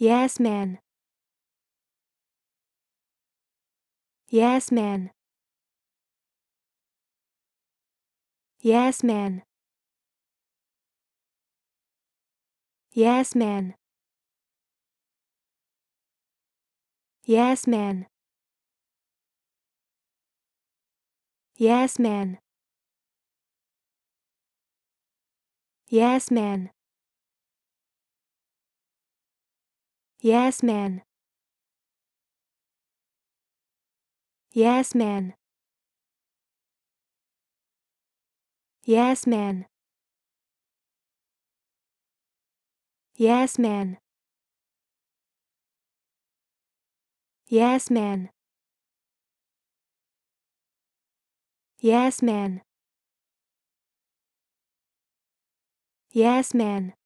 Yes, man. Yes, man. Yes, man. Yes, man. Yes, man. Yes, man. Yes, man. Yes, man. Yes, man. Yes, man. Yes, man. Yes, man. Yes, man. Yes, man.